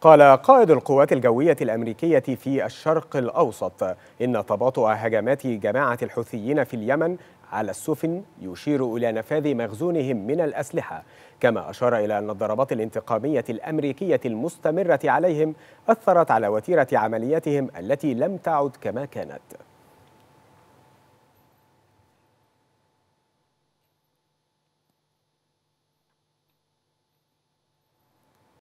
قال قائد القوات الجوية الأمريكية في الشرق الأوسط إن تباطؤ هجمات جماعة الحوثيين في اليمن على السفن يشير إلى نفاذ مخزونهم من الأسلحة كما أشار إلى أن الضربات الانتقامية الأمريكية المستمرة عليهم أثرت على وتيرة عملياتهم التي لم تعد كما كانت